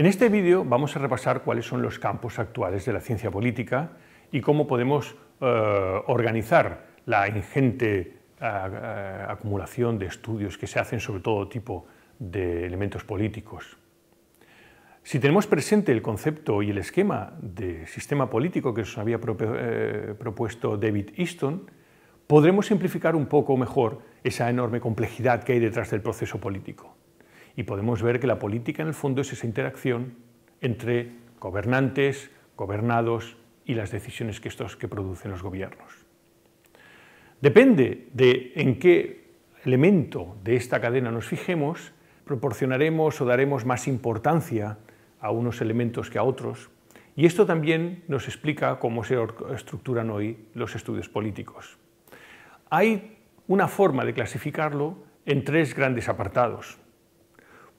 En este vídeo vamos a repasar cuáles son los campos actuales de la ciencia política y cómo podemos eh, organizar la ingente eh, eh, acumulación de estudios que se hacen sobre todo tipo de elementos políticos. Si tenemos presente el concepto y el esquema de sistema político que nos había propuesto David Easton, podremos simplificar un poco mejor esa enorme complejidad que hay detrás del proceso político. Y podemos ver que la política en el fondo es esa interacción entre gobernantes, gobernados y las decisiones que que producen los gobiernos. Depende de en qué elemento de esta cadena nos fijemos, proporcionaremos o daremos más importancia a unos elementos que a otros. Y esto también nos explica cómo se estructuran hoy los estudios políticos. Hay una forma de clasificarlo en tres grandes apartados.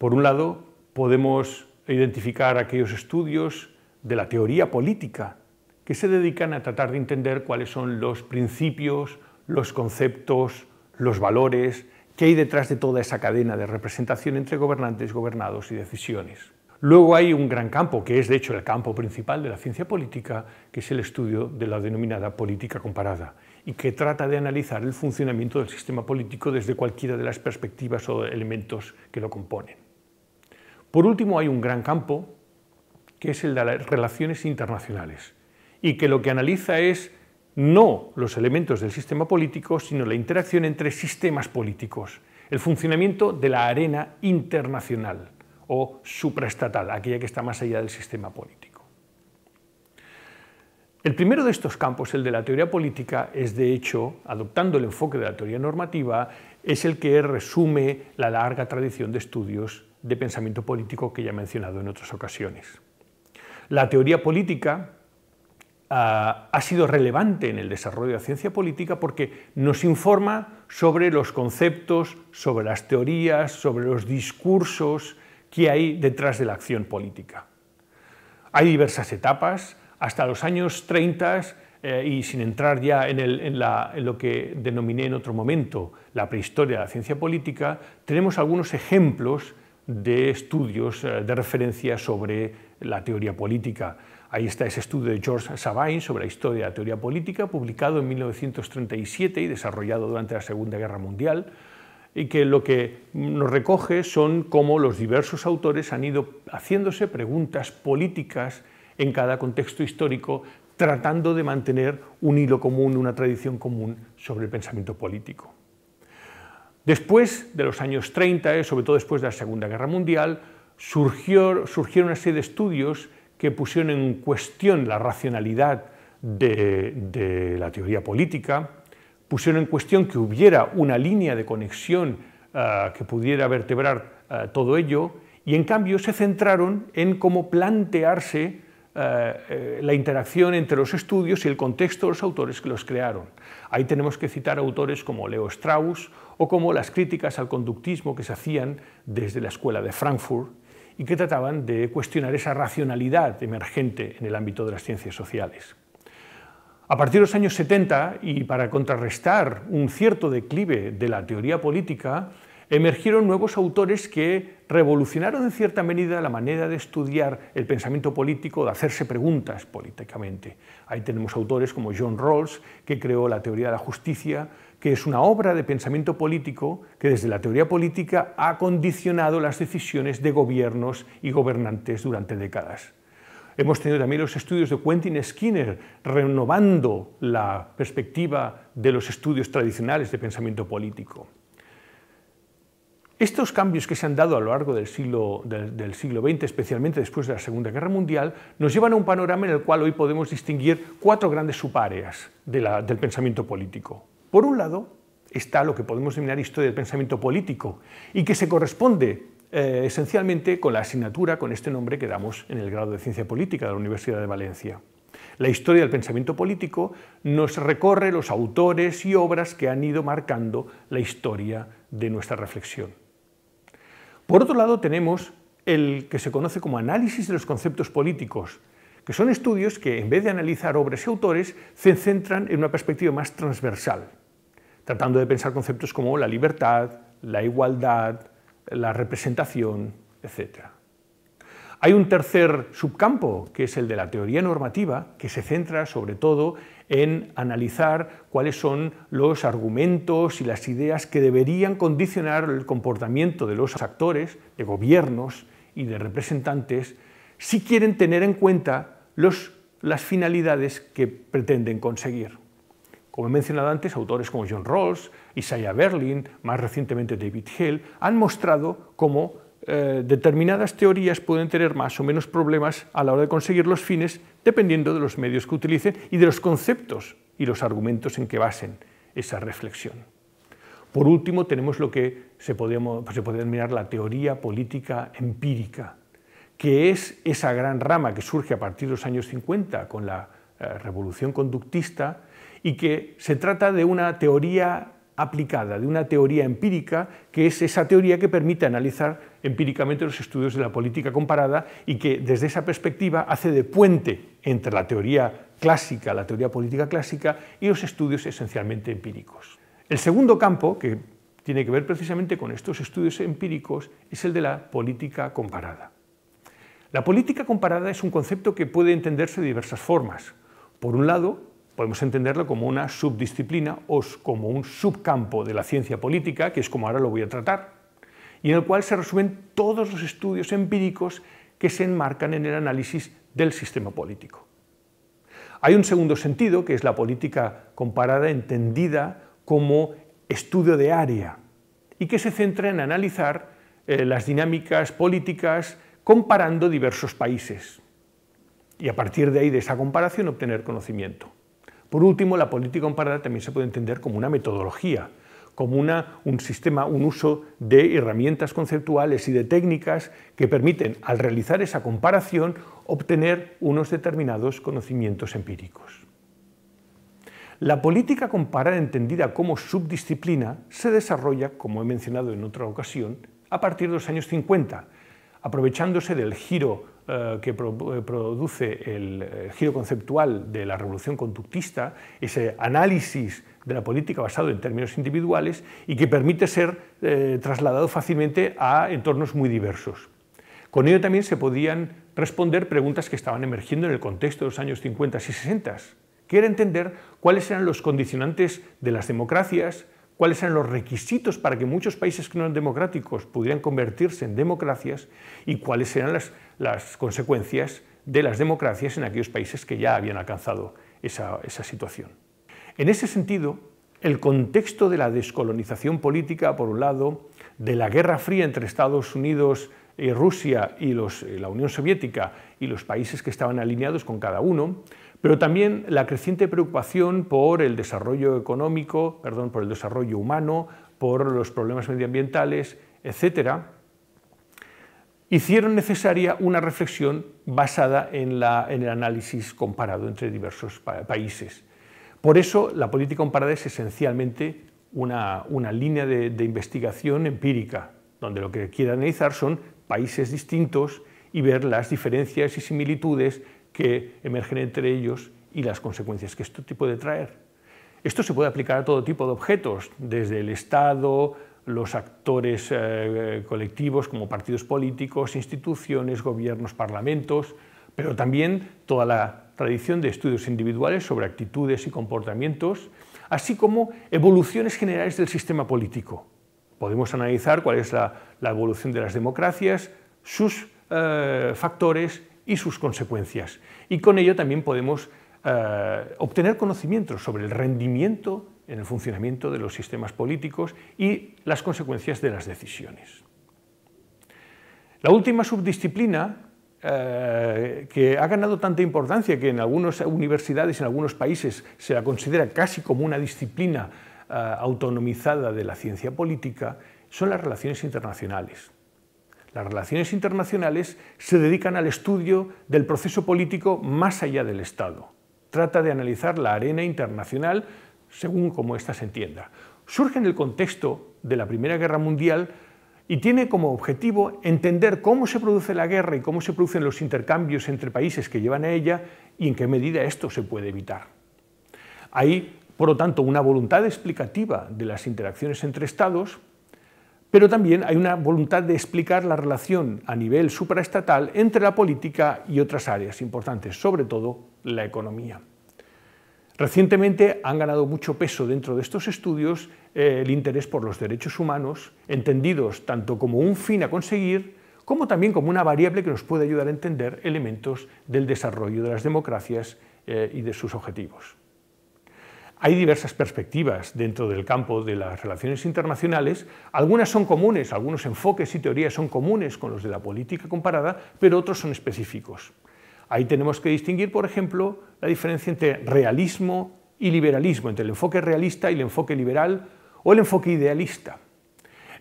Por un lado, podemos identificar aquellos estudios de la teoría política que se dedican a tratar de entender cuáles son los principios, los conceptos, los valores que hay detrás de toda esa cadena de representación entre gobernantes, gobernados y decisiones. Luego hay un gran campo, que es de hecho el campo principal de la ciencia política, que es el estudio de la denominada política comparada, y que trata de analizar el funcionamiento del sistema político desde cualquiera de las perspectivas o elementos que lo componen. Por último, hay un gran campo que es el de las relaciones internacionales y que lo que analiza es no los elementos del sistema político, sino la interacción entre sistemas políticos, el funcionamiento de la arena internacional o supraestatal, aquella que está más allá del sistema político. El primero de estos campos, el de la teoría política, es de hecho, adoptando el enfoque de la teoría normativa, es el que resume la larga tradición de estudios de pensamiento político que ya he mencionado en otras ocasiones. La teoría política ah, ha sido relevante en el desarrollo de la ciencia política porque nos informa sobre los conceptos, sobre las teorías, sobre los discursos que hay detrás de la acción política. Hay diversas etapas, hasta los años 30 eh, y sin entrar ya en, lo que denominé en otro momento la prehistoria de la ciencia política, tenemos algunos ejemplos de estudios eh, de referencia sobre la teoría política. Ahí está ese estudio de George Sabine sobre la historia de la teoría política, publicado en 1937 y desarrollado durante la Segunda Guerra Mundial, y que lo que nos recoge son cómo los diversos autores han ido haciéndose preguntas políticas en cada contexto histórico, tratando de mantener un hilo común, una tradición común sobre el pensamiento político. Después de los años 30, eh, sobre todo después de la Segunda Guerra Mundial, surgieron una serie de estudios que pusieron en cuestión la racionalidad de, la teoría política, pusieron en cuestión que hubiera una línea de conexión ah, que pudiera vertebrar ah, todo ello, y en cambio se centraron en cómo plantearse eh, eh, la interacción entre los estudios y el contexto de los autores que los crearon. Ahí tenemos que citar autores como Leo Strauss o como las críticas al conductismo que se hacían desde la escuela de Frankfurt y que trataban de cuestionar esa racionalidad emergente en el ámbito de las ciencias sociales. A partir de los años 70, y para contrarrestar un cierto declive de la teoría política, emergieron nuevos autores que revolucionaron en cierta medida la manera de estudiar el pensamiento político, de hacerse preguntas políticamente. Ahí tenemos autores como John Rawls, que creó la teoría de la justicia, que es una obra de pensamiento político que desde la teoría política ha condicionado las decisiones de gobiernos y gobernantes durante décadas. Hemos tenido también los estudios de Quentin Skinner, renovando la perspectiva de los estudios tradicionales de pensamiento político. Estos cambios que se han dado a lo largo del siglo, XX, especialmente después de la Segunda Guerra Mundial, nos llevan a un panorama en el cual hoy podemos distinguir cuatro grandes subáreas del pensamiento político. Por un lado, está lo que podemos denominar historia del pensamiento político y que se corresponde eh, esencialmente con la asignatura, con este nombre que damos en el grado de Ciencia Política de la Universidad de Valencia. La historia del pensamiento político nos recorre los autores y obras que han ido marcando la historia de nuestra reflexión. Por otro lado, tenemos el que se conoce como análisis de los conceptos políticos, que son estudios que, en vez de analizar obras y autores, se centran en una perspectiva más transversal, tratando de pensar conceptos como la libertad, la igualdad, la representación, etc. Hay un tercer subcampo, que es el de la teoría normativa, que se centra sobre todo en analizar cuáles son los argumentos y las ideas que deberían condicionar el comportamiento de los actores, de gobiernos y de representantes, si quieren tener en cuenta las finalidades que pretenden conseguir. Como he mencionado antes, autores como John Rawls, Isaiah Berlin, más recientemente David Hill, han mostrado cómo eh, determinadas teorías pueden tener más o menos problemas a la hora de conseguir los fines dependiendo de los medios que utilicen y de los conceptos y los argumentos en que basen esa reflexión. Por último, tenemos lo que se, puede denominar la teoría política empírica, que es esa gran rama que surge a partir de los años 50 con la eh, revolución conductista y que se trata de una teoría aplicada, de una teoría empírica, que es esa teoría que permite analizar empíricamente los estudios de la política comparada y que desde esa perspectiva hace de puente entre la teoría clásica, la teoría política clásica y los estudios esencialmente empíricos. El segundo campo, que tiene que ver precisamente con estos estudios empíricos, es el de la política comparada. La política comparada es un concepto que puede entenderse de diversas formas. Por un lado, podemos entenderlo como una subdisciplina o como un subcampo de la ciencia política, que es como ahora lo voy a tratar, y en el cual se resumen todos los estudios empíricos que se enmarcan en el análisis del sistema político. Hay un segundo sentido, que es la política comparada entendida como estudio de área, y que se centra en analizar eh, las dinámicas políticas comparando diversos países y a partir de ahí, de esa comparación, obtener conocimiento. Por último, la política comparada también se puede entender como una metodología, como un sistema, un uso de herramientas conceptuales y de técnicas que permiten, al realizar esa comparación, obtener unos determinados conocimientos empíricos. La política comparada entendida como subdisciplina se desarrolla, como he mencionado en otra ocasión, a partir de los años 50, aprovechándose del giro eh, que eh, produce el eh, giro conceptual de la revolución conductista, ese análisis de la política basado en términos individuales y que permite ser trasladado fácilmente a entornos muy diversos. Con ello también se podían responder preguntas que estaban emergiendo en el contexto de los años 50 y 60, que era entender cuáles eran los condicionantes de las democracias, cuáles eran los requisitos para que muchos países que no eran democráticos pudieran convertirse en democracias y cuáles eran las, consecuencias de las democracias en aquellos países que ya habían alcanzado esa, situación. En ese sentido, el contexto de la descolonización política, por un lado, de la Guerra Fría entre Estados Unidos y Rusia y eh, la Unión Soviética y los países que estaban alineados con cada uno, pero también la creciente preocupación por el desarrollo económico, perdón, por el desarrollo humano, por los problemas medioambientales, etcétera, hicieron necesaria una reflexión basada en, el análisis comparado entre diversos países. Por eso la política comparada es esencialmente una, línea de, de investigación empírica, donde lo que quiere analizar son países distintos y ver las diferencias y similitudes que emergen entre ellos y las consecuencias que esto puede traer. Esto se puede aplicar a todo tipo de objetos, desde el Estado, los actores eh, colectivos como partidos políticos, instituciones, gobiernos, parlamentos, pero también toda la tradición de estudios individuales sobre actitudes y comportamientos, así como evoluciones generales del sistema político. Podemos analizar cuál es la, evolución de las democracias, sus eh, factores y sus consecuencias. Y con ello también podemos eh, obtener conocimientos sobre el rendimiento en el funcionamiento de los sistemas políticos y las consecuencias de las decisiones. La última subdisciplina eh, que ha ganado tanta importancia que en algunas universidades, en algunos países, se la considera casi como una disciplina eh, autonomizada de la ciencia política, son las relaciones internacionales. Las relaciones internacionales se dedican al estudio del proceso político más allá del Estado. Trata de analizar la arena internacional según como ésta se entienda. Surge en el contexto de la Primera Guerra Mundial y tiene como objetivo entender cómo se produce la guerra y cómo se producen los intercambios entre países que llevan a ella y en qué medida esto se puede evitar. Hay, por lo tanto, una voluntad explicativa de las interacciones entre Estados pero también hay una voluntad de explicar la relación a nivel supraestatal entre la política y otras áreas importantes, sobre todo la economía. Recientemente han ganado mucho peso dentro de estos estudios eh, el interés por los derechos humanos, entendidos tanto como un fin a conseguir, como también como una variable que nos puede ayudar a entender elementos del desarrollo de las democracias eh, y de sus objetivos. Hay diversas perspectivas dentro del campo de las relaciones internacionales. Algunas son comunes, algunos enfoques y teorías son comunes con los de la política comparada, pero otros son específicos. Ahí tenemos que distinguir, por ejemplo, la diferencia entre realismo y liberalismo, entre el enfoque realista y el enfoque liberal o el enfoque idealista.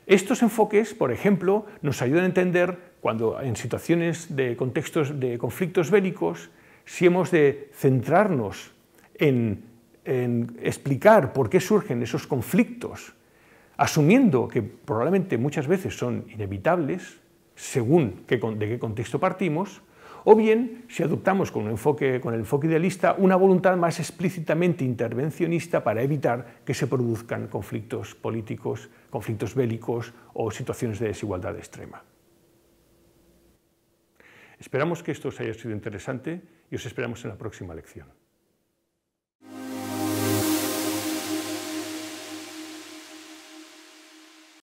Estos enfoques, por ejemplo, nos ayudan a entender cuando en situaciones de contextos de conflictos bélicos, si hemos de centrarnos en en explicar por qué surgen esos conflictos, asumiendo que probablemente muchas veces son inevitables, según de qué contexto partimos, o bien si adoptamos con, enfoque, con el enfoque idealista una voluntad más explícitamente intervencionista para evitar que se produzcan conflictos políticos, conflictos bélicos o situaciones de desigualdad extrema. Esperamos que esto os haya sido interesante y os esperamos en la próxima lección.